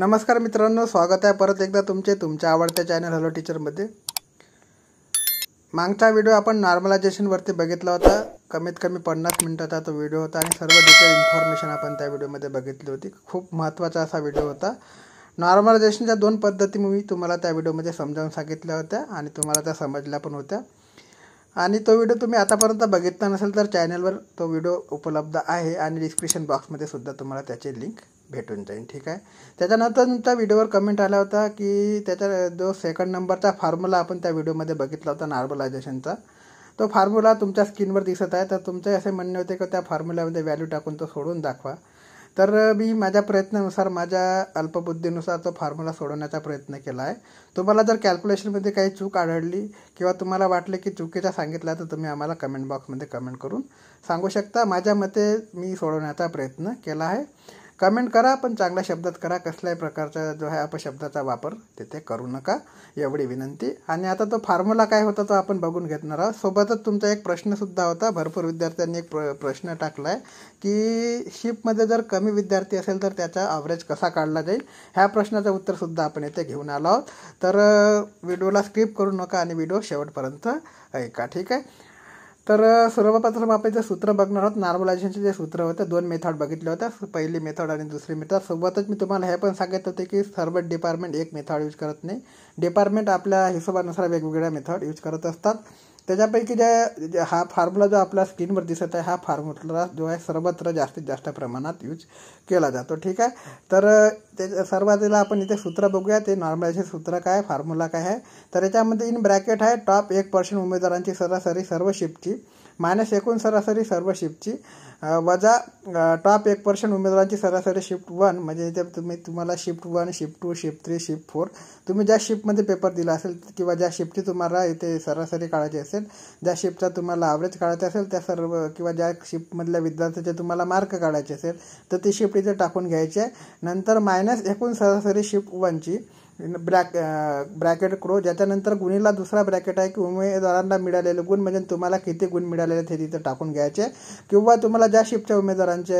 नमस्कार मित्रांनो स्वागत आहे परत एकदा तुमचे तुमच्या आवडत्या चॅनल हॅलो टीचरमध्ये मागचा व्हिडिओ आपण नॉर्मलायझेशनवरती बघितला होता कमीत कमी पन्नास मिनटाचा तो व्हिडिओ होता आणि सर्व डिटेल इन्फॉर्मेशन आपण त्या व्हिडिओमध्ये बघितली होती खूप महत्त्वाचा असा व्हिडिओ होता नॉर्मलायझेशनच्या दोन पद्धती मी तुम्हाला त्या व्हिडिओमध्ये समजावून सांगितल्या होत्या आणि तुम्हाला त्या समजल्या पण होत्या आणि तो व्हिडिओ तुम्ही आतापर्यंत बघितला नसेल तर चॅनलवर तो व्हिडिओ उपलब्ध आहे आणि डिस्क्रिप्शन बॉक्समध्ये सुद्धा तुम्हाला त्याचे लिंक भेटून जाईल ठीक आहे त्याच्यानंतर तुमच्या व्हिडिओवर कमेंट आला होता की त्याच्या जो सेकंड नंबरचा फॉर्म्युला आपण त्या व्हिडिओमध्ये बघितला होता नॉर्मलायझेशनचा तो फॉर्म्युला तुमच्या स्किनवर दिसत आहे तर तुमचे असे म्हणणे होते की त्या फॉर्म्युल्यामध्ये व्हॅल्यू टाकून तो सोडून दाखवा तर मी माझ्या प्रयत्नानुसार माझ्या अल्पबुद्धीनुसार तो फॉर्म्युला सोडवण्याचा प्रयत्न केला आहे तुम्हाला जर कॅल्क्युलेशनमध्ये काही चूक आढळली किंवा तुम्हाला वाटले की चुकीचा सांगितला तर तुम्ही आम्हाला कमेंट बॉक्समध्ये कमेंट करून सांगू शकता माझ्या मते मी सोडवण्याचा प्रयत्न केला आहे कमेंट करा पण चांगल्या शब्दात करा कसल्याही प्रकारचा जो आहे शब्दाचा वापर तिथे करू नका एवढी विनंती आणि आता तो फॉर्म्युला काय होता तो आपण बघून घेणार आहोत सोबतच तुमचा एक प्रश्नसुद्धा होता भरपूर विद्यार्थ्यांनी एक प्र प्रश्न टाकला आहे की शिपमध्ये जर कमी विद्यार्थी असेल तर त्याचा ॲव्हरेज कसा काढला जाईल ह्या प्रश्नाचं उत्तरसुद्धा आपण येथे घेऊन आलो आहोत तर व्हिडिओला स्किप करू नका आणि व्हिडिओ शेवटपर्यंत ऐका ठीक आहे तर सर्वप्रथम आपण जे सूत्र बघणार आहोत नॉर्मलायझेशनचे जे सूत्र होते दोन मेथड बघितले होत्या पहिली मेथड आणि दुसरी मेथड सोबतच मी तुम्हाला हे पण सांगत होते की सर्व डिपार्टमेंट एक मेथड यूज करत नाही डिपार्टमेंट आपल्या हिशोबानुसार वेगवेगळ्या मेथड यूज करत असतात त्याच्यापैकी ज्या हा फॉर्म्युला जो आपल्या स्किनवर दिसत आहे हा फॉर्म्युला जो आहे सर्वत्र जास्तीत जास्त प्रमाणात यूज केला जातो ठीक आहे तर ते सर्वातीला आपण इथे सूत्र बघूया ते नॉर्मलायझेशन सूत्र काय फॉर्म्युला काय आहे तर याच्यामध्ये इन ब्रॅकेट आहे टॉप एक पर्सेंट उमेदवारांची सरासरी सर्व शिफ्टची मायनस एकूण सरासरी सर्व शिफ्टची वजा टॉप एक पर्सेंट उमेदवारांची सरासरी शिफ्ट वन म्हणजे इथे तुम्ही तुम्हाला shift one shift two shift three shift four तुम्ही ज्या शिफ्टमध्ये पेपर दिला असेल किंवा ज्या शिफ्टची तुम्हाला इथे सरासरी काढायची असेल ज्या शिफ्टचा तुम्हाला ॲव्हरेज काढायचा असेल त्या सर्व किंवा ज्या शिफ्टमधल्या विद्यार्थ्याचे तुम्हाला मार्क काढायचे असेल तर ती शिफ्ट इथे टाकून घ्यायची आहे नंतर मायनस एकूण सरासरी शिफ्ट वनची ब्रॅक ब्रॅकेट क्रो ज्याच्यानंतर गुणीला दुसरा ब्रॅकेट आहे की उमेदवारांना मिळालेले गुण म्हणजे तुम्हाला किती गुण मिळालेले ते तिथं टाकून घ्यायचे किंवा तुम्हाला ज्या शिफ्टच्या उमेदवारांचे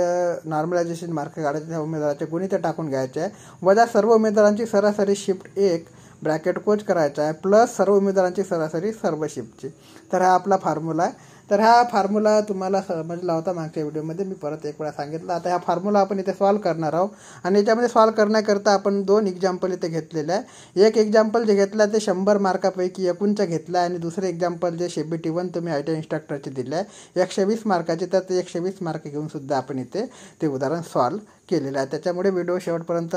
नॉर्मलायझेशन मार्क काढायचे त्या उमेदवाराचे गुण ते टाकून घ्यायचे वजा सर्व उमेदवारांची सरासरी शिफ्ट एक ब्रॅकेट कोच करायचा आहे प्लस सर्व उमेदवारांची सरासरी सर्व शिफ्टची तर हा आपला फॉर्म्युला आहे तर हा फॉर्म्युला तुम्हाला समजला म्हणजे होता मागच्या व्हिडिओमध्ये मी परत एक वेळा सांगितलं आता हा फॉर्म्युला आपण इथे सॉल्व करणार आहोत आणि याच्यामध्ये सॉल्व करण्याकरता आपण दोन एक्झाम्पल इथे घेतलेले आहे एक एक्झाम्पल जे घेतला ते शंभर मार्कापैकी एकूणचं घेतलं आहे आणि दुसरे एक्झाम्पल जे शेबी टी वन तुम्ही आय टी इन्स्ट्रक्टरचे दिले आहे एकशे वीस मार्काचे तर ते एकशे वीस मार्क घेऊनसुद्धा आपण इथे ते उदाहरण सॉल्व केलेलं आहे त्याच्यामुळे व्हिडिओ शेवटपर्यंत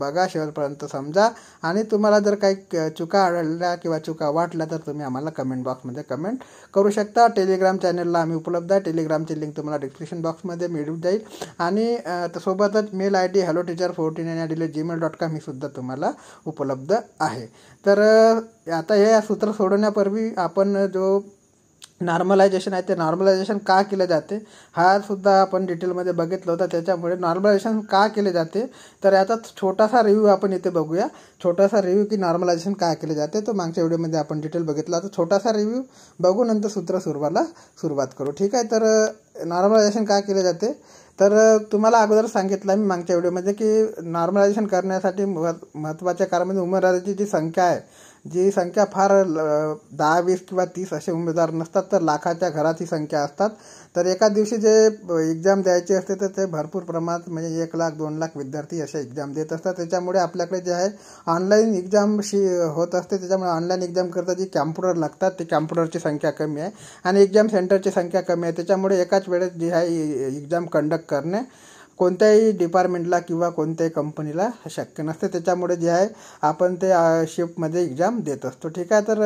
बघा शेवटपर्यंत समजा आणि तुम्हाला जर काही चुका आढळल्या किंवा चुका वाटल्या तर तुम्ही आम्हाला कमेंट बॉक्समध्ये कमेंट करू शकता टेलिग्राम चॅनलला आम्ही उपलब्ध आहे टेलिग्रामची लिंक तुम्हाला डिस्क्रिप्शन बॉक्समध्ये मिळू जाईल आणि सोबतच mail I D hello teacher forty nine at Gmail dot com ही सुद्धा तुम्हाला उपलब्ध आहे तर आता हे सूत्र सोडवण्यापूर्वी आपण जो नॉर्मलायझेशन आहे ते नॉर्मलायझेशन का केलं जाते हा सुद्धा आपण डिटेलमध्ये बघितलं होता त्याच्यामुळे नॉर्मलायझेशन का केले जाते तर याचा छोटासा रिव्ह्यू आपण इथे बघूया छोटासा रिव्ह्यू की नॉर्मलायझेशन का केले जाते तो मागच्या व्हिडिओमध्ये आपण डिटेल बघितला तर छोटासा रिव्ह्यू बघून नंतर सूत्र सुरवाला सुरुवात करू ठीक आहे तर नॉर्मलायझेशन का केले जाते तर तुम्हाला अगोदर सांगितलं मी मागच्या व्हिडिओमध्ये की नॉर्मलायझेशन करण्यासाठी महत्त्वाच्या कारण म्हणजे उमेदवाराची जी संख्या आहे जी संख्या फार दहा वीस किंवा तीस असे उमेदवार नसतात तर लाखाच्या घरात ही संख्या असतात तर एका दिवशी जे एक्झाम द्यायची असते तर ते भरपूर प्रमाणात म्हणजे एक लाख दोन लाख विद्यार्थी असे एक्झाम देत असतात त्याच्यामुळे आपल्याकडे जे आहे ऑनलाईन एक्झामशी होत असते त्याच्यामुळे ऑनलाईन एक्झाम करता जी कॅम्प्युटर लागतात ते कॅम्प्युटरची संख्या कमी आहे आणि एक्झाम सेंटरची संख्या कमी आहे त्याच्यामुळे एकाच वेळेस जी आहे एक्झाम कंडक्ट करणे कोणत्याही डिपार्टमेंटला किंवा कोणत्याही कंपनीला शक्य नसते त्याच्यामुळे जे आहे आपण ते शिफ्टमध्ये एक्झाम देत असतो ठीक आहे तर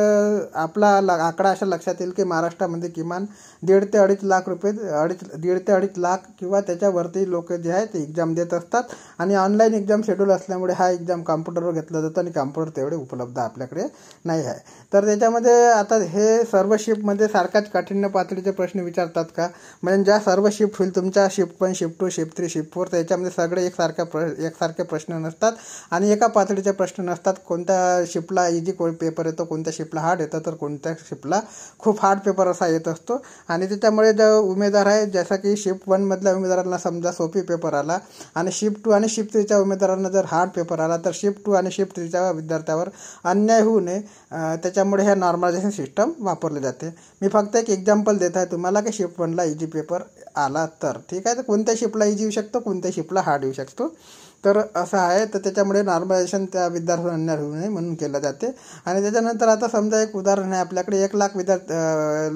आपला ल आकडा अशा लक्षात येईल की महाराष्ट्रामध्ये किमान दीड ते अडीच लाख रुपये अडीच दीड ते अडीच लाख किंवा त्याच्यावरती लोक जे आहे ते एक्झाम देत असतात आणि ऑनलाईन एक्झाम शेड्यूल असल्यामुळे हा एक्झाम कॉम्प्युटरवर घेतला जातो आणि कॉम्प्युटर तेवढे उपलब्ध आपल्याकडे नाही आहे तर त्याच्यामध्ये आता हे सर्व शिफ्टमध्ये सारखाच कठीण पातळीचे प्रश्न विचारतात का म्हणजे ज्या सर्व शिफ्ट होईल तुमच्या shift one shift two shift three shift fourth याच्यामध्ये सगळे एकसारख्या प्र एकसारखे प्रश्न नसतात आणि एका पातळीचे प्रश्न नसतात कोणत्या शिपला इजी को पेपर येतो कोणत्या शिपला हार्ड येतं तर कोणत्या शिपला खूप हार्ड पेपर असा येत असतो आणि त्याच्यामुळे जो उमेदवार आहे जसं की शिफ्ट वनमधल्या उमेदवारांना समजा सोपी पेपर आला आणि शिफ्ट टू आणि शिफ्ट थ्रीच्या उमेदवारांना जर हार्ड पेपर आला तर शिफ्ट टू आणि शिफ्ट थ्रीच्या विद्यार्थ्यावर अन्याय होऊ नये त्याच्यामुळे ह्या नॉर्मलायझेशन सिस्टम वापरली जाते मी फक्त एक एक्झाम्पल देत आहे तुम्हाला की शिफ्ट वनला इजी पेपर आला तर ठीक आहे तर कोणत्या शिपला इज येऊ शकतो कोणत्या शिपला हार्ड येऊ शकतो तर असं आहे तर त्याच्यामुळे नॉर्मलायझेशन त्या विद्यार्थ्यांना होऊ नये म्हणून केलं जाते आणि त्याच्यानंतर आता समजा एक उदाहरण आहे आपल्याकडे एक लाख विद्यार्थी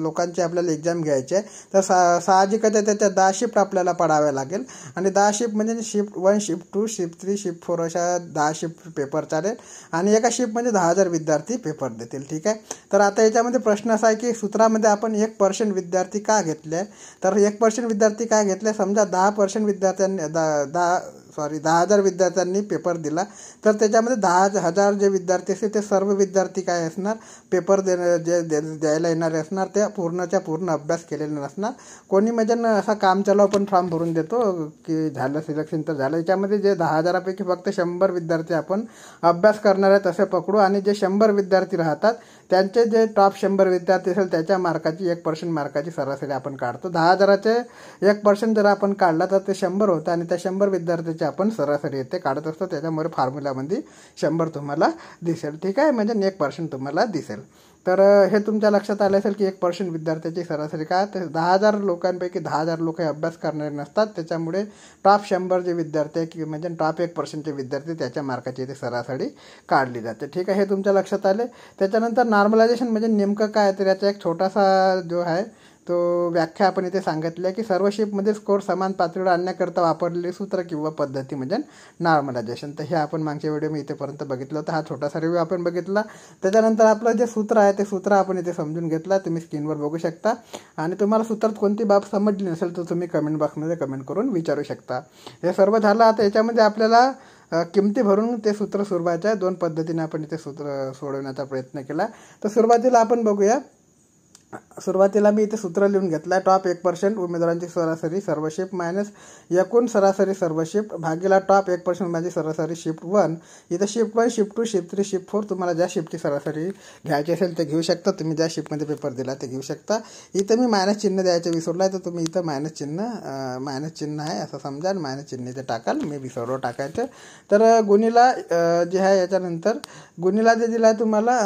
लोकांची आपल्याला एक्झाम घ्यायची आहे तर सा साहजिकच त्याच्या दहा शिफ्ट आपल्याला पडाव्या लागेल आणि दहा शिफ्ट म्हणजे shift one shift two shift three shift four अशा दहा शिफ्ट पेपर चालेल आणि एका शिफ्ट म्हणजे दहा हजार विद्यार्थी पेपर देतील ठीक आहे तर आता याच्यामध्ये प्रश्न असा आहे की सूत्रामध्ये आपण एक पर्सेंट विद्यार्थी का घेतले तर एक पर्सेंट विद्यार्थी का घेतले समजा दहा पर्सेंट विद्यार्थ्यांनी दहा दहा सॉरी दहा हजार विद्यार्थ्यांनी पेपर दिला तर त्याच्यामध्ये दहा हजार जे विद्यार्थी असतील ते सर्व विद्यार्थी काय असणार पेपर देणं जे द्यायला येणारे असणार ते पूर्णच्या पूर्ण अभ्यास केलेले नसणार कोणी म्हणजे असा काम चलाव पण फॉर्म भरून देतो की झालं सिलेक्शन तर झालं याच्यामध्ये जे दहा हजारापैकी फक्त शंभर विद्यार्थी आपण अभ्यास करणार आहेत तसे पकडू आणि जे शंभर विद्यार्थी राहतात त्यांचे जे टॉप शंभर विद्यार्थी असेल त्याच्या मार्काची एक पर्सेंट मार्काची सरासरी आपण काढतो दहा हजाराचे एक पर्सेंट जर आपण काढला तर ते शंभर होतं आणि त्या शंभर विद्यार्थ्याची आपण सरासरी येते काढत असतो त्याच्यामुळे फॉर्म्युलामध्ये शंभर तुम्हाला दिसेल ठीक आहे म्हणजे एक पर्सेंट तुम्हाला दिसेल तर हे तुमच्या लक्षात आले असेल की एक पर्सेंट विद्यार्थ्याची सरासरी काय तर दहा हजार लोकांपैकी दहा हजार लोक हे अभ्यास करणारे नसतात त्याच्यामुळे टॉप शंभर जे विद्यार्थी आहे की म्हणजे टॉप एक पर्सेंटचे विद्यार्थी त्याच्या मार्काची ते सरासरी काढली जाते ठीक आहे हे तुमच्या लक्षात आले त्याच्यानंतर नॉर्मलायझेशन म्हणजे नेमकं काय तर याचा एक छोटासा जो आहे तो व्याख्या आपण इथे सांगितली आहे की सर्व शेपमध्ये स्कोर समान पातळीवर आणण्याकरता वापरलेले सूत्र किंवा पद्धती म्हणजे नॉर्मलायझेशन तर हे आपण मागच्या व्हिडिओ मी इथेपर्यंत बघितलं होतं हा छोटासा रिव्ह्यू आपण बघितला त्याच्यानंतर आपलं जे सूत्र आहे ते सूत्र आपण इथे समजून घेतला तुम्ही स्क्रीनवर बघू शकता आणि तुम्हाला सूत्रात कोणती बाब समजली नसेल तर तुम्ही कमेंट बॉक्समध्ये कमेंट करून विचारू शकता हे सर्व झालं आता याच्यामध्ये आपल्याला किमती भरून ते सूत्र आहे दोन पद्धतीने आपण इथे सूत्र सोडवण्याचा प्रयत्न केला तर सुरुवातीला आपण बघूया सुरुवातीला मी इथे सूत्र लिहून घेतलं आहे टॉप एक पर्सेंट उमेदवारांची सरासरी सर्व शिफ्ट मायनस एकूण सरासरी सर्व शिफ्ट भागीला टॉप एक पर्सेंट उमेदवारांची सरासरी शिफ्ट वन इथं shift one shift two shift three shift four तुम्हाला ज्या शिफ्टची सरासरी घ्यायची असेल ते घेऊ शकता तुम्ही ज्या शिफ्टमध्ये पेपर दिला ते घेऊ शकता इथं मी मायनस चिन्ह द्यायचं विसरलं आहे तर तुम्ही इथं मायनस चिन्ह मायनस चिन्ह आहे असं समजा मायनस चिन्ह इथे टाकाल मी विसरलो टाकायचं तर गुन्हेला जे आहे याच्यानंतर गुन्हेला जे दिला आहे तुम्हाला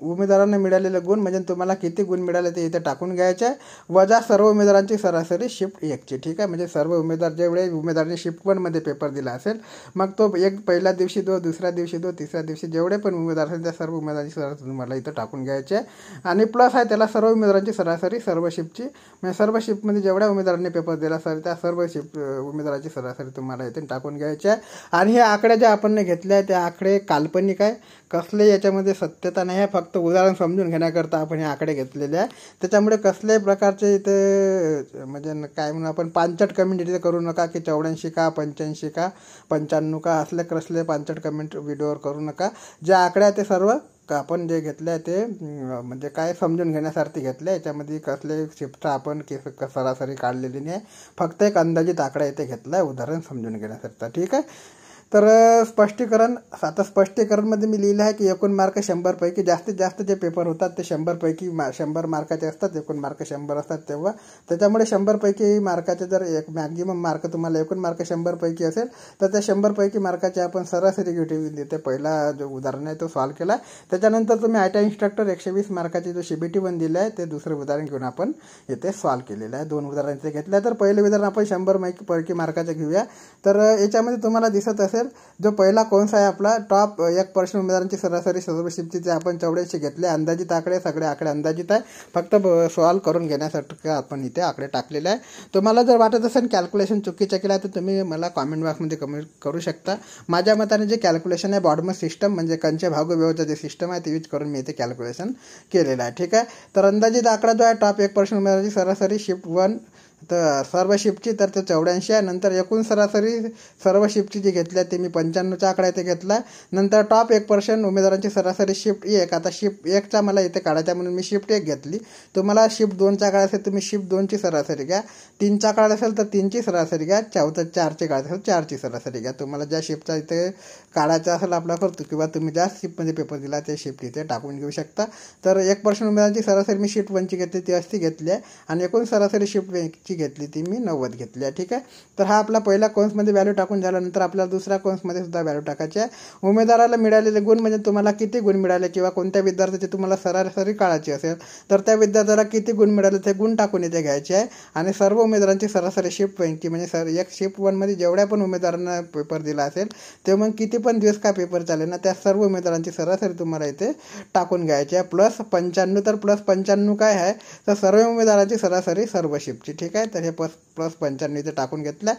उमेदवारांना मिळालेले गुण म्हणजे तुम्हाला किती गुण मिळाले ते इथे टाकून घ्यायचे आहे वजा सर्व उमेदवारांची सरासरी शिफ्ट एकची ठीक आहे म्हणजे सर्व उमेदवार जेवढे उमेदवारांनी शिफ्ट वनमध्ये पेपर दिला असेल मग तो एक पहिल्या दिवशी दो दुसऱ्या दिवशी दो तिसऱ्या दिवशी जेवढे पण उमेदवार असेल त्या सर्व उमेदवारांची सरासरी तुम्हाला इथं टाकून घ्यायची आहे आणि प्लस आहे त्याला सर्व उमेदवारांची सरासरी सर्व शिफ्टची म्हणजे सर्व शिफ्टमध्ये जेवढ्या उमेदवारांनी पेपर दिला असेल त्या सर्व शिफ्ट उमेदवाराची सरासरी तुम्हाला इथे टाकून घ्यायची आहे आणि हे आकडे जे आपण घेतले आहे ते आकडे काल्पनिक आहे कसले याच्यामध्ये सत्यता नाही आहे फक्त उदाहरण समजून घेण्याकरता आपण हे आकडे घेतलेले आहे त्याच्यामुळे कसल्याही प्रकारचे इथे म्हणजे काय म्हणून आपण पांचट कमेंट इथे करू नका की चौऱ्याऐंशी का पंच्याऐंशी का पंच्याण्णव का असले कसले पांचट कमेंट व्हिडिओवर करू नका जे आकडे आहे ते सर्व आपण जे घेतले आहे ते म्हणजे काय समजून घेण्यासारखी घेतले आहे याच्यामध्ये कसले शिफ्ट आपण केस सरासरी काढलेली नाही फक्त एक अंदाजित आकडा इथे घेतला आहे उदाहरण समजून घेण्यासारखा ठीक आहे तर स्पष्टीकरण आता स्पष्टीकरणमध्ये मी लिहिलं आहे की एकूण मार्क शंभरपैकी जास्तीत जास्त जे पेपर होतात ते शंभरपैकी मा शंभर मार्काचे असतात एकूण मार्क शंभर असतात तेव्हा त्याच्यामुळे शंभरपैकी मार्काचे जर एक मॅक्झिमम मार्क तुम्हाला एकूण मार्क शंभरपैकी असेल तर त्या शंभरपैकी मार्काचे आपण सरासरी घेऊ देते पहिला जो उदाहरण आहे तो सॉल्व केला त्याच्यानंतर तुम्ही आयटा इन्स्ट्रक्टर एकशे वीस मार्काचे जो सी बी टी वन दिले आहे ते दुसरं उदाहरण घेऊन आपण येथे सॉल्व केलेलं आहे दोन उदाहरण इथे घेतलं तर पहिलं उदाहरण आपण शंभर पैकी मार्काचं घेऊया तर याच्यामध्ये तुम्हाला दिसत असेल जो पहिला कोणसा आहे आपला टॉप एक पर्सेंट उमेदवारांची सरासरी जे आपण चौऱ्याऐंशी घेतले अंदाजित आकडे सगळे आकडे अंदाजित आहे फक्त सॉल्व करून घेण्यासाठी आपण इथे आकडे टाकलेले आहे तुम्हाला जर वाटत असेल कॅल्क्युलेशन चुकीचं केलं तर तुम्ही मला कॉमेंट बॉक्समध्ये कमेंट करू शकता माझ्या मताने जे कॅल्क्युलेशन आहे बॉडमस सिस्टम म्हणजे कंचे भागोव्यवचा जे सिस्टम आहे ते यूज करून मी इथे कॅल्क्युलेशन केलेलं आहे ठीक आहे तर अंदाजित आकडा जो आहे टॉप एक पर्सेंट उमेदवारांची सरासरी शिफ्ट वन तर सर्व शिफ्टची तर ते चौऱ्याऐंशी आहे नंतर एकूण सरासरी सर्व शिफ्टची जी घेतल्या ती मी पंच्याण्णवच्या आकडा इथे घेतला नंतर टॉप एक पर्सेंट उमेदवारांची सरासरी शिफ्ट एक आता शिफ्ट एकचा मला इथे काढायचा म्हणून मी शिफ्ट एक घेतली तुम्हाला शिफ्ट दोनचा काळ असेल तुम्ही शिफ्ट दोनची सरासरी घ्या तीनचा काळ असेल तर तीनची सरासरी घ्या चौथा चारची काळ असेल चारची सरासरी घ्या तुम्हाला ज्या शिफ्टचा इथे काढायचा असेल आपला करतो किंवा तुम्ही ज्या शिफ्टमध्ये पेपर दिला त्या शिफ्ट इथे टाकून घेऊ शकता तर एक पर्सेंट उमेदवारांची सरासरी मी शिफ्ट वनची घेतली ती असती घेतली आहे आणि एकूण सरासरी शिफ्ट घेतली ती मी नव्वद घेतली आहे ठीक आहे तर हा आपला पहिला कोन्समध्ये व्हॅल्यू टाकून झाल्यानंतर आपल्याला दुसऱ्या कोन्समध्ये सुद्धा व्हॅल्यू टाकायची आहे उमेदवाराला मिळालेले गुण म्हणजे तुम्हाला किती गुण मिळाले किंवा कोणत्या विद्यार्थ्याचे तुम्हाला सरासरी काळाची असेल तर त्या विद्यार्थ्याला किती गुण मिळाले ते गुण टाकून इथे घ्यायचे आहे आणि सर्व उमेदवारांची सरासरी शिफ्ट पैकी म्हणजे सर एक शिफ्ट वनमध्ये जेवढ्या पण उमेदवारांना पेपर दिला असेल ते मग किती पण दिवस का पेपर चालेल ना त्या सर्व उमेदवारांची सरासरी तुम्हाला इथे टाकून घ्यायची आहे प्लस पंच्याण्णव तर प्लस पंच्याण्णव काय आहे तर सर्व उमेदवारांची सरासरी सर्व शिफ्टची ठीक आहे तर हे प्लस प्लस पंच्याण्णव इथे टाकून घेतलं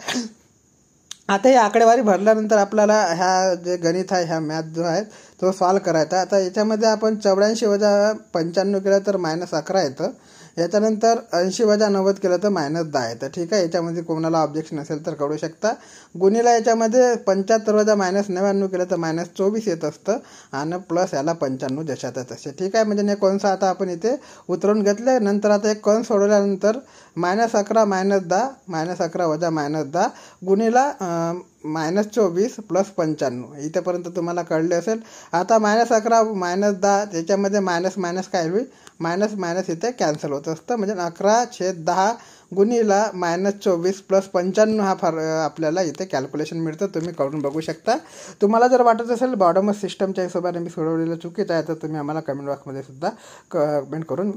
आता ही आकडेवारी भरल्यानंतर आपल्याला ह्या जे गणित आहे ह्या मॅथ जो आहे तो सॉल्व करायचा आता याच्यामध्ये आपण चौऱ्याऐंशी वजा पंच्याण्णव केलं तर मायनस अकरा येतं याच्यानंतर ऐंशी वजा नव्वद केलं तर मायनस दहा येतं ठीक आहे याच्यामध्ये कोणाला ऑब्जेक्शन असेल तर कळू शकता गुणीला याच्यामध्ये पंच्याहत्तर वजा मायनस नव्याण्णव केलं तर मायनस चोवीस येत असतं आणि प्लस याला पंच्याण्णव जशातच असते ठीक आहे म्हणजे कॉन्स आता आपण इथे उतरून घेतले नंतर आता एक कॉन्स सोडवल्यानंतर मायनस अकरा मायनस दहा मायनस अकरा वजा मायनस दहा गुणीला मायनस चोवीस प्लस पंच्याण्णव इथेपर्यंत तुम्हाला कळले असेल आता मायनस अकरा मायनस दहा त्याच्यामध्ये मायनस मायनस काय होईल मायनस मायनस इथे कॅन्सल होत असतं म्हणजे अकरा छेद दहा गुणीला मायनस चोवीस प्लस पंच्याण्णव हा फार आपल्याला इथे कॅल्क्युलेशन मिळतं तुम्ही करून बघू शकता तुम्हाला जर वाटत असेल बॉडमस सिस्टमच्या हिशोबाने मी सोडवलेलं चुकीचं आहे तर तुम्ही आम्हाला कमेंट बॉक्समध्ये सुद्धा कमेंट करून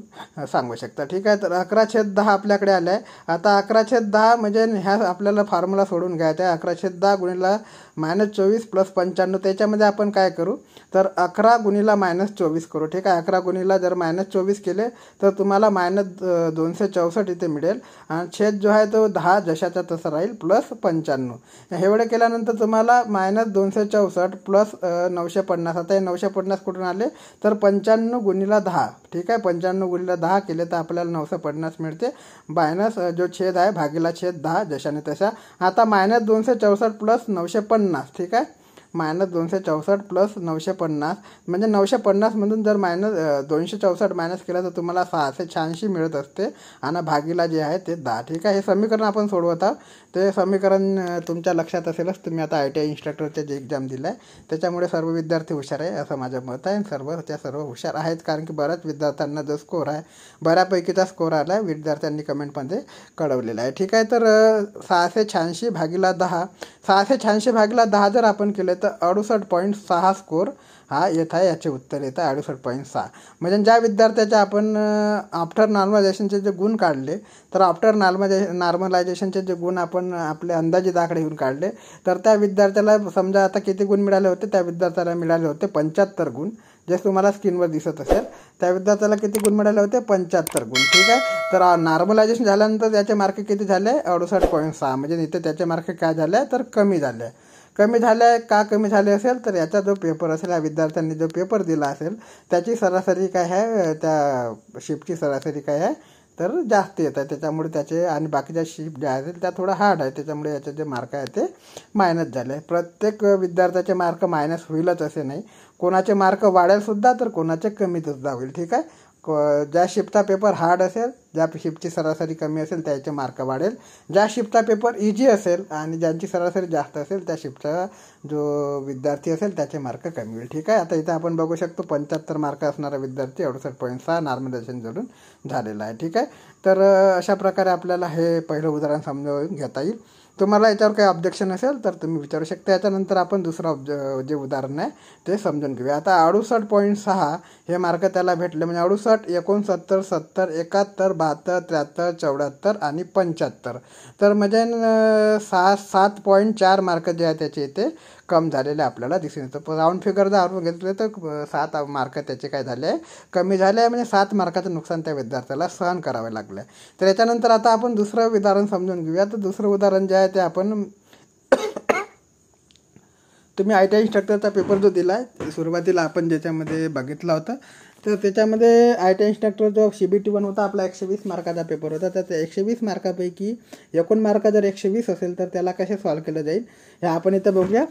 सांगू शकता ठीक आहे तर अकरा छेद दहा आपल्याकडे आलं आहे आता अकरा छेद दहा म्हणजे ह्या आपल्याला फॉर्म्युला सोडून घ्यायचा आहे अकरा छेद दहा गुणीला मायनस चोवीस प्लस पंच्याण्णव त्याच्यामध्ये आपण काय करू तर अकरा गुणीला मायनस चोवीस करू ठीक आहे अकरा गुणीला जर मायनस चोवीस केले तर तुम्हाला मायनस दोनशे चौसष्ट इथे मिळेल आणि छेद जो आहे तो दहा जशाचा तसा राहील प्लस पंच्याण्णव एवढे केल्यानंतर तुम्हाला मायनस दोनशे चौसष्ट प्लस नऊशे पन्नास आता हे नऊशे पन्नास कुठून आले तर पंच्याण्णव गुणीला दहा ठीक आहे पंच्याण्णव गुणीला दहा केले तर आपल्याला नऊशे पन्नास मिळते मायनस जो छेद आहे भागीला छेद दहा जशाने तशा आता मायनस दोनशे चौसष्ट प्लस नऊशे पन्नास नाच ठीक आहे मायनस दोनशे चौसष्ट प्लस नऊशे पन्नास म्हणजे नऊशे पन्नासमधून जर मायनस दोनशे चौसष्ट मायनस केला तर तुम्हाला सहाशे शहाऐंशी मिळत असते आणि भागीला जे आहे ते दहा ठीक आहे हे समीकरण आपण सोडवत आहोत ते समीकरण तुमच्या लक्षात असेलच तुम्ही आता आय टी आय इन्स्ट्रक्टरचे जे एक्झाम दिला आहे त्याच्यामुळे सर्व विद्यार्थी हुशार आहे असं माझं मत आहे सर्व त्या सर्व हुशार आहेत कारण की बऱ्याच विद्यार्थ्यांना जो स्कोर आहे बऱ्यापैकीचा स्कोर आला आहे विद्यार्थ्यांनी कमेंटमध्ये कळवलेला आहे ठीक आहे तर सहाशे शहाऐंशी भागीला दहा सहाशे शहाऐंशी भागीला दहा जर आपण केले तर तर अडुसठ पॉईंट सहा स्कोर हा येत आहे याचे उत्तर येत आहे अडुसठ पॉईंट सहा म्हणजे ज्या विद्यार्थ्याच्या आपण आफ्टर नॉर्मलायझेशनचे जे गुण काढले तर आफ्टर नॉर्मलायझे नॉर्मलायझेशनचे जे गुण आपण आपले अंदाजे आकडे घेऊन काढले तर त्या विद्यार्थ्याला समजा आता किती गुण मिळाले होते त्या विद्यार्थ्याला मिळाले होते पंच्याहत्तर गुण जे तुम्हाला स्क्रीनवर दिसत असेल त्या विद्यार्थ्याला किती गुण मिळाले होते पंच्याहत्तर गुण ठीक आहे तर नॉर्मलायझेशन झाल्यानंतर त्याचे मार्क किती झाले अडुसठ पॉईंट सहा म्हणजे इथे त्याचे मार्क काय झाले तर कमी झाले कमी झालं आहे का कमी झाले असेल तर याचा जो पेपर असेल या विद्यार्थ्यांनी जो पेपर दिला असेल त्याची सरासरी काय आहे त्या शिफ्टची सरासरी काय आहे तर जास्त येत आहे त्याच्यामुळे त्याचे आणि बाकीच्या शिफ्ट ज्या आहेत त्या थोडं हार्ड आहे त्याच्यामुळे याचे जे मार्क आहे ते मायनस झाले प्रत्येक विद्यार्थ्याचे मार्क मायनस होईलच असे नाही कोणाचे मार्क वाढेलसुद्धा तर कोणाचे कमीतसुद्धा होईल ठीक आहे ज्या शिफ्टचा पेपर हार्ड असेल ज्या शिफ्टची सरासरी कमी असेल त्याचे मार्क वाढेल ज्या शिफ्टचा पेपर इजी असेल आणि ज्यांची सरासरी जास्त असेल त्या शिफ्टचा जो विद्यार्थी असेल त्याचे मार्क कमी होईल ठीक आहे आता इथं आपण बघू शकतो पंच्याहत्तर मार्क असणारा विद्यार्थी अडुसष्ट पॉईंट सहा नॉर्मलायझेशन जोडून झालेला आहे ठीक आहे तर अशा प्रकारे आपल्याला हे पहिलं उदाहरण समजावून घेता येईल तुम्हाला याच्यावर काही ऑब्जेक्शन असेल तर तुम्ही विचारू शकता याच्यानंतर आपण दुसरं ऑब्ज जे उदाहरण आहे ते समजून घेऊया आता अडुसष्ट पॉईंट सहा हे मार्क त्याला भेटले म्हणजे अडुसष्ट एकोणसत्तर सत्तर एकाहत्तर बहात्तर त्र्याहत्तर चौऱ्याहत्तर आणि पंच्याहत्तर तर म्हणजे सहा सात पॉईंट चार मार्क जे आहे त्याचे ते कम झालेले आपल्याला दिसून येतं राऊंड फिगर जर आपण घेतले तर सात मार्क त्याचे काय झाले कमी झाले आहे म्हणजे सात मार्काचं नुकसान त्या विद्यार्थ्याला सहन करावे लागलं आहे तर याच्यानंतर आता आपण दुसरं उदाहरण समजून घेऊया तर दुसरं उदाहरण जे आहे ते आपण तुम्ही आय टी आय इन्स्ट्रक्टरचा पेपर जो दिला आहे सुरुवातीला आपण ज्याच्यामध्ये बघितला होता तर त्याच्यामध्ये आय टी इन्स्ट्रक्टर जो सी बी टी वन होता आपला एकशे वीस मार्काचा पेपर होता तर त्या एकशे वीस मार्कापैकी एकूण मार्क जर एकशे वीस असेल तर त्याला कसे सॉल्व केलं जाईल हे आपण इथं बघूया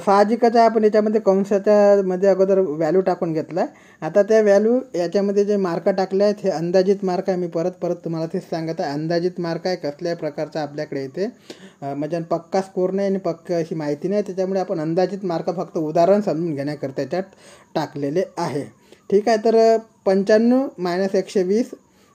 साहजिकाचा आपण याच्यामध्ये कंसाच्यामध्ये मध्ये अगोदर व्हॅल्यू टाकून घेतला आहे आता त्या व्हॅल्यू याच्यामध्ये जे मार्क टाकले आहेत हे अंदाजित मार्क आहे मी परत परत तुम्हाला तेच सांगत आहे अंदाजित मार्क आहे कसल्या प्रकारचा आपल्याकडे इथे म्हणजे पक्का स्कोर नाही आणि पक्का अशी माहिती नाही त्याच्यामुळे आपण अंदाजित मार्क फक्त उदाहरण समजून घेण्याकरता त्याच्यात टाकलेले आहे ठीक आहे तर पंच्याण्णव मायनस एकशे वीस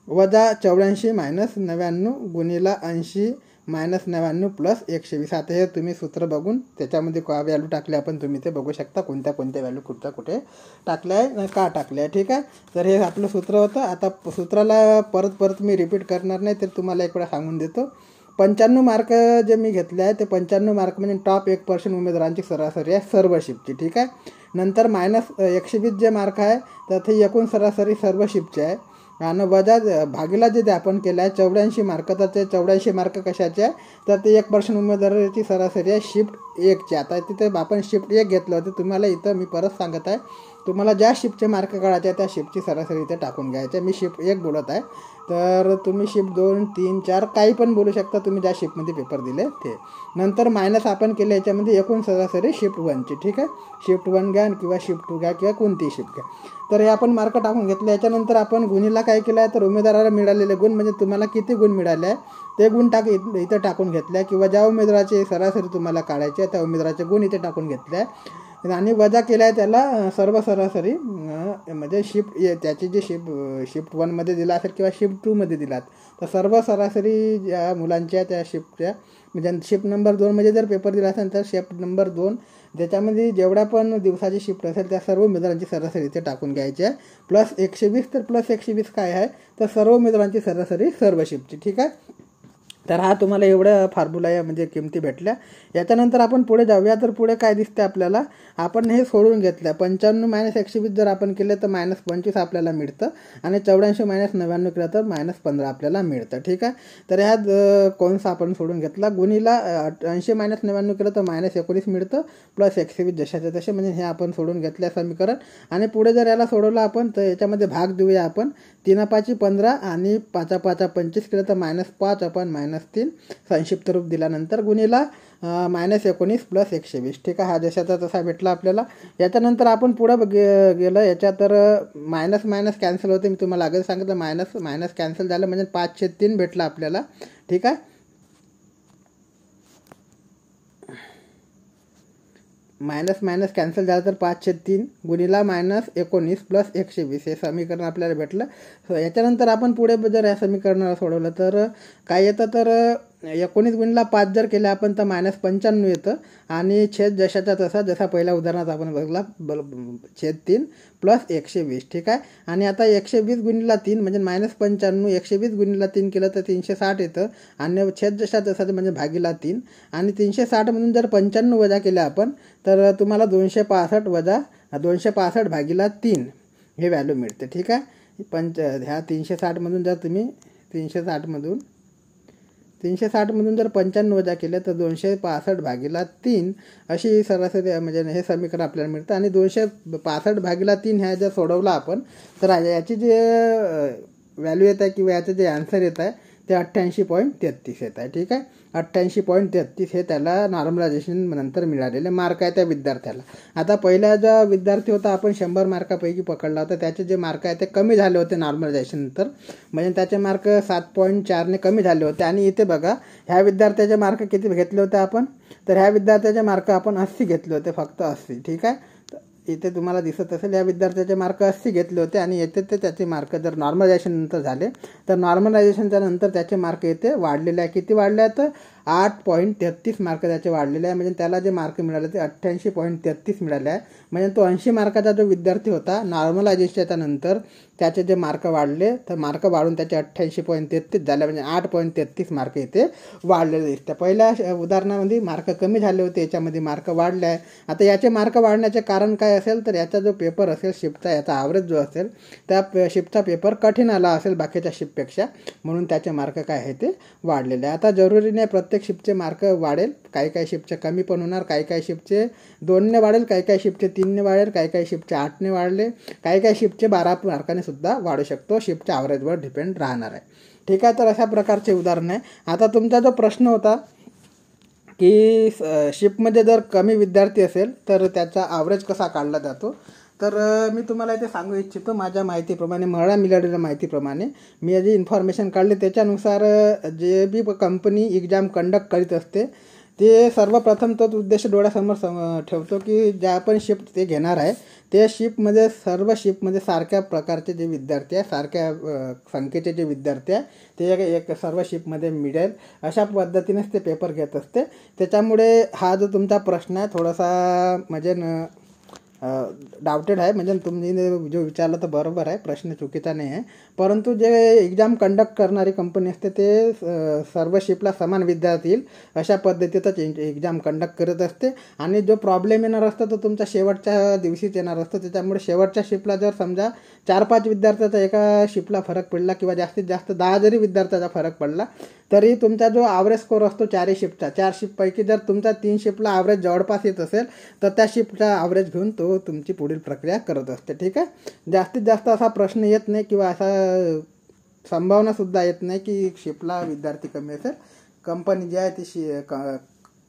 वजा चौऱ्याऐंशी मायनस नव्याण्णव गुणिला ऐंशी मायनस नव्याण्णव प्लस एकशे वीस आता हे तुम्ही सूत्र बघून त्याच्यामध्ये का व्हॅल्यू टाकले आपण तुम्ही ते बघू शकता कोणत्या कोणत्या व्हॅल्यू कुठच्या कुठे टाकल्या आहे का टाकले आहे ठीक आहे तर हे आपलं सूत्र होतं आता सूत्राला परत परत मी रिपीट करणार नाही तर तुम्हाला एक वेळा सांगून देतो पंच्याण्णव मार्क जे मी घेतले आहे ते पंच्याण्णव मार्क म्हणजे टॉप एक पर्सेंट उमेदवारांची सरासरी आहे सर्व शिफ्टची ठीक आहे नंतर मायनस एकशे वीस जे मार्क आहे तर ते एकूण सरासरी सर्व शिफ्टचे आहे आणि वजा भागीला जे आपण केलं आहे चौऱ्याऐंशी मार्क तर ते चौऱ्याऐंशी मार्क कशाचे आहे तर ते एक पर्सेंट उमेदवाराची सरासरी आहे शिफ्ट एकची आता तिथे आपण शिफ्ट एक घेतलं होतं तुम्हाला इथं मी परत सांगत आहे तुम्हाला ज्या शिफ्टचे मार्क काढायचे त्या शिफ्टची सरासरी इथे टाकून घ्यायचे मी शिफ्ट एक बोलत आहे तर तुम्ही शिफ्ट दोन तीन चार काही पण बोलू शकता तुम्ही ज्या शिफ्टमध्ये पेपर दिले ते नंतर मायनस आपण केले याच्यामध्ये एकूण सरासरी शिफ्ट वनची ठीक आहे शिफ्ट वन घ्या किंवा शिफ्ट टू घ्या किंवा कोणतीही शिफ्ट घ्या तर हे आपण मार्क टाकून घेतले याच्यानंतर आपण गुणीला काय केलं आहे तर उमेदवाराला मिळालेले गुण म्हणजे तुम्हाला किती गुण मिळाले आहे ते गुण टाक इथं टाकून घेतले किंवा ज्या उमेदवाराची सरासरी तुम्हाला काढायची आहे त्या उमेदवाराचे गुण इथे टाकून घेतले आहे आणि वजा केला आहे त्याला सर्व सरासरी म्हणजे शिफ्ट त्याचे जे शिफ्ट शिफ्ट वनमध्ये दिला असेल किंवा शिफ्ट टूमध्ये दिलात तर सर्व सरासरी ज्या मुलांच्या त्या शिफ्टच्या म्हणजे शिफ्ट नंबर दोनमध्ये जर पेपर दिला असेल तर शिफ्ट नंबर दोन ज्याच्यामध्ये जेवढ्या पण दिवसाची शिफ्ट असेल त्या सर्व मित्रांची सरासरी ते टाकून घ्यायची आहे प्लस एकशे वीस तर प्लस एकशे वीस काय आहे तर सर्व मित्रांची सरासरी सर्व शिफ्टची ठीक आहे तर हा तुम्हाला एवढ्या फॉर्म्युला या म्हणजे किमती भेटल्या याच्यानंतर आपण पुढे जाऊया तर पुढे काय दिसते आपल्याला आपण हे सोडून घेतलं पंच्याण्णव मायनस एकशे वीस जर आपण केलं तर मायनस पंचवीस आपल्याला मिळतं आणि चौऱ्याऐंशी मायनस नव्याण्णव केलं तर मायनस पंधरा आपल्याला मिळतं ठीक आहे तर ह्या कोणसा आपण सोडून घेतला गुणीला ऐंशी मायनस नव्याण्णव केलं तर मायनस एकोणीस मिळतं प्लस एकशे वीस जशाचे तसे म्हणजे हे आपण सोडून घेतल्या समीकरण आणि पुढे जर याला सोडवलं आपण तर याच्यामध्ये भाग देऊया आपण तीन पाची पंधरा आणि पाचापाचा पाचा पंचवीस केलं तर मायनस पाच आपण मायनस तीन संक्षिप्त रूप दिल्यानंतर गुणीला मायनस एकोणीस प्लस एकशे वीस ठीक आहे हा जशाचा तसा भेटला आपल्याला याच्यानंतर आपण पुढं गे गेलं याच्या तर मायनस मायनस कॅन्सल होते मी तुम्हाला अगदी सांगितलं मायनस मायनस कॅन्सल झालं म्हणजे पाचशे तीन भेटला आपल्याला ठीक आहे मायनस मायनस कॅन्सल झालं तर पाचशे तीन गुणिला मायनस एकोणीस प्लस एकशे वीस हे समीकरण आपल्याला भेटलं याच्यानंतर आपण पुढे जर या समीकरणाला सोडवलं तर काय येतं तर एकोणीस गुणला पाच जर केलं आपण तर मायनस पंच्याण्णव येतं आणि छेद जशाचा तसा जसा पहिल्या उदाहरणात आपण बघला ब छेद तीन प्लस एकशे वीस ठीक आहे आणि आता एकशे वीस गुणला तीन म्हणजे मायनस पंच्याण्णव एकशे वीस गुणीला तीन केलं तर तीनशे साठ येतं आणि छेद जशा तसा म्हणजे भागीला तीन आणि तीनशे साठमधून जर पंच्याण्णव वजा केल्या आपण तर तुम्हाला दोनशे पासष्ट वजा दोनशे पासष्ट भागीला तीन हे व्हॅल्यू मिळते ठीक आहे पंच ह्या तीनशे साठमधून जर तुम्ही तीनशे साठमधून तीनशे साठमधून जर पंच्याण्णव वजा केलं तर दोनशे पासष्ट भागीला तीन अशी सरासरी म्हणजे हे समीकरण आपल्याला मिळतं आणि दोनशे पासष्ट भागीला तीन ह्या जर सोडवला आपण तर याची जे व्हॅल्यू येत आहे किंवा याचं जे आन्सर येत आहे ते अठ्ठ्याऐंशी पॉईंट तेहत्तीस येत आहे ठीक आहे अठ्ठ्याऐंशी पॉईंट तेहत्तीस हे त्याला नॉर्मलायझेशन नंतर मिळालेले मार्क आहे त्या विद्यार्थ्याला आता पहिला जो विद्यार्थी होता आपण शंभर मार्कापैकी पकडला होता त्याचे जे मार्क आहे ते कमी झाले होते नॉर्मलायझेशन नंतर म्हणजे त्याचे मार्क सात पॉईंट चारने कमी झाले होते आणि इथे बघा ह्या विद्यार्थ्याचे मार्क किती घेतले होते आपण तर ह्या विद्यार्थ्याचे मार्क आपण अस्सी घेतले होते फक्त अस्सी ठीक आहे इथे तुम्हाला दिसत असेल या विद्यार्थ्याचे मार्क अस्सी घेतले होते आणि येथे ते त्याचे मार्क जर नॉर्मलायझेशननंतर झाले तर नॉर्मलायझेशनच्या नंतर त्याचे मार्क येथे वाढलेले आहे किती वाढले आहेत आठ पॉईंट तेहत्तीस मार्क त्याचे वाढलेले आहे म्हणजे त्याला जे मार्क मिळाले ते अठ्ठ्याऐंशी पॉईंट तेहत्तीस मिळाले आहे म्हणजे तो ऐंशी मार्काचा जो विद्यार्थी होता नॉर्मलायझेशनच्या नंतर त्याचे जे मार्क वाढले तर मार्क वाढून त्याचे अठ्ठ्याऐंशी पॉईंट तेहत्तीस झाले म्हणजे आठ पॉईंट तेहतीस मार्क येथे वाढलेले दिसते पहिल्या उदाहरणामध्ये मार्क कमी झाले होते याच्यामध्ये मार्क वाढले आहे आता याचे मार्क वाढण्याचे कारण काय असेल तर याचा जो पेपर असेल शिफ्टचा याचा ॲव्हरेज जो असेल त्या पे शिफ्टचा पेपर कठीण आला असेल बाकीच्या शिफ्टपेक्षा म्हणून त्याचे मार्क काय आहे ते वाढलेले आहे आता जरुरी नाही प्रत्येक प्रत्येक शिफ्टचे मार्क वाढेल काही काही शिफ्टचे कमी पण होणार काही काही शिफ्टचे दोनने वाढेल काही काही शिफ्टचे तीनने वाढेल काही काही शिफ्टचे आठने वाढले काही काही शिफ्टचे बारा मार्काने सुद्धा वाढू शकतो शिफ्टच्या ॲव्हरेजवर डिपेंड राहणार आहे ठीक आहे तर अशा प्रकारचे उदाहरण आहे आता तुमचा जो प्रश्न होता की शिफ्टमध्ये जर कमी विद्यार्थी असेल तर त्याचा ॲव्हरेज कसा काढला जातो तर मी तुम्हाला इथे सांगू इच्छितो माझ्या माहितीप्रमाणे मला मिळालेल्या माहितीप्रमाणे मी जे इन्फॉर्मेशन काढले त्याच्यानुसार जे बी कंपनी एक्झाम कंडक्ट करीत असते ते सर्वप्रथम तो उद्देश डोळ्यासमोर सम ठेवतो की ज्या पण शिफ्ट ते घेणार आहे त्या शिफ्टमध्ये सर्व शिफ्टमध्ये सारख्या प्रकारचे जे विद्यार्थी आहे सारख्या संख्येचे जे विद्यार्थी आहे ते एक एक सर्व शिफ्टमध्ये मिळेल अशा पद्धतीनेच ते पेपर घेत असते त्याच्यामुळे हा जो तुमचा प्रश्न आहे थोडासा म्हणजे न डाउटेड आहे म्हणजे तुम्ही जो विचारलं तर बरोबर आहे प्रश्न चुकीचा नाही आहे परंतु जे एक्झाम कंडक्ट करणारी कंपनी असते ते सर्व शिपला समान विद्यार्थी येईल अशा पद्धतीतच एक्झाम कंडक्ट करत असते आणि जो प्रॉब्लेम येणार असतो तो तुमचा शेवटच्या दिवशीच येणार असतो त्याच्यामुळे शेवटच्या शिपला जर समजा चार पाच विद्यार्थ्याचा एका शिपला फरक पडला किंवा जास्तीत जास्त दहा जरी विद्यार्थ्याचा फरक पडला तरी तुमचा जो ॲव्हरेज स्कोर असतो चारही शिफ्टचा चार शिफ्टपैकी जर तुमचा तीन शिफ्टला ॲव्हरेज जवळपास येत असेल तर त्या शिफ्टचा ॲव्हरेज घेऊन तो तुमची पुढील प्रक्रिया करत असते ठीक आहे जास्तीत जास्त असा प्रश्न येत नाही किंवा असा संभावनासुद्धा येत नाही की शिपला विद्यार्थी कमी असेल कंपनी जी आहे ती शि क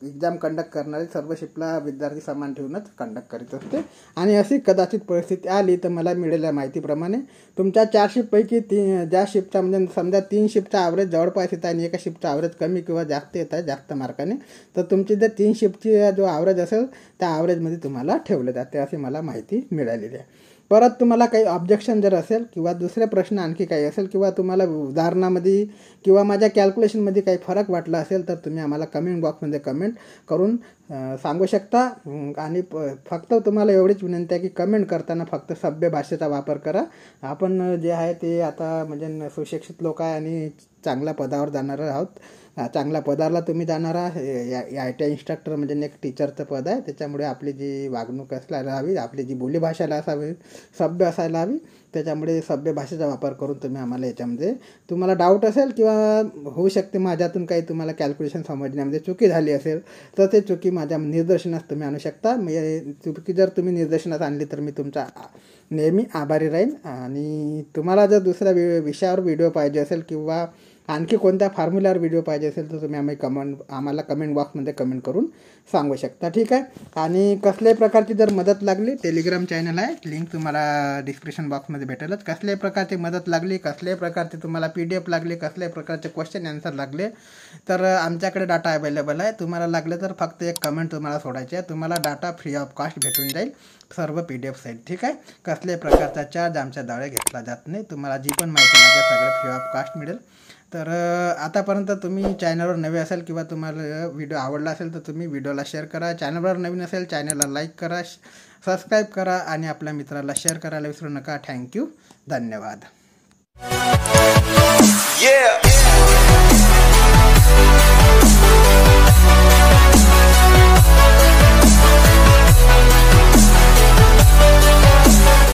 एक्झाम कंडक्ट करणारे सर्व शिपला विद्यार्थी सामान ठेवूनच कंडक्ट करीत असते आणि अशी कदाचित परिस्थिती आली तर मला मिळालेल्या माहितीप्रमाणे तुमच्या चार शिपपैकी ती ज्या शिपचा म्हणजे समजा तीन शिपचा ॲव्हरेज जवळपास येत आहे आणि एका शिपचा ॲव्हरेज कमी किंवा जास्त येत आहे जास्त मार्काने तर तुमची जर तीन शिपची जो ॲव्हरेज असेल त्या ॲव्हरेजमध्ये तुम्हाला ठेवलं जाते असे मला माहिती मिळालेली आहे परत तुम्हाला काही ऑब्जेक्शन जर असेल किंवा दुसरे प्रश्न आणखी काही असेल किंवा तुम्हाला उदाहरणामध्ये किंवा माझ्या कॅल्क्युलेशनमध्ये काही फरक वाटला असेल तर तुम्ही आम्हाला कमेंट बॉक्समध्ये कमेंट करून सांगू शकता आणि फक्त तुम्हाला एवढीच विनंती आहे की कमेंट करताना फक्त सभ्य भाषेचा वापर करा आपण जे आहे ते आता म्हणजे सुशिक्षित लोक आहे आणि चांगल्या पदावर जाणार आहोत चांगल्या पदाला तुम्ही जाणार या आय टी आय इन्स्ट्रक्टर म्हणजे एक टीचरचं पद आहे त्याच्यामुळे आपली जी वागणूक असायला हवी आपली जी बोलीभाषाला असावी सभ्य असायला हवी त्याच्यामुळे सभ्य भाषेचा वापर करून तुम्ही आम्हाला याच्यामध्ये तुम्हाला डाऊट असेल किंवा होऊ शकते माझ्यातून काही तुम्हाला कॅल्क्युलेशन समजण्यामध्ये चुकी झाली असेल तर ते चुकी माझ्या निदर्शनास तुम्ही आणू शकता म्हणजे चुकी जर तुम्ही निदर्शनास आणली तर मी तुमचा नेहमी आभारी राहीन आणि तुम्हाला जर दुसऱ्या वि विषयावर व्हिडिओ पाहिजे असेल किंवा आणखी कोणत्या फॉर्म्युलावर व्हिडिओ पाहिजे असेल तर तुम्ही आम्ही कमेंट आम्हाला कमेंट बॉक्समध्ये कमेंट करून सांगू शकता ठीक आहे आणि कसल्याही प्रकारची जर मदत लागली टेलिग्राम चॅनल आहे लिंक तुम्हाला डिस्क्रिप्शन बॉक्समध्ये भेटेलच कसल्याही प्रकारची मदत लागली कसल्याही प्रकारची तुम्हाला पी डी एफ लागली कसल्याही प्रकारचे क्वेश्चन आन्सर लागले तर आमच्याकडे डाटा अवेलेबल आहे तुम्हाला लागले तर फक्त एक कमेंट तुम्हाला सोडायची आहे तुम्हाला डाटा फ्री ऑफ कॉस्ट भेटून जाईल सर्व पी डी एफ साईट ठीक आहे कसल्याही प्रकारचा चार्ज आमच्याद्वारे घेतला जात नाही तुम्हाला जी पण माहिती लागेल सगळं फ्री ऑफ कॉस्ट मिळेल तर आतापर्यंत तुम्ही चॅनलवर नवे असाल किंवा तुम्हाला व्हिडिओ आवडला असेल तर तुम्ही व्हिडिओला शेअर करा चॅनलवर नवीन असेल चॅनलला लाईक करा सबस्क्राईब करा आणि आपल्या मित्राला शेअर करायला विसरू नका थँक्यू धन्यवाद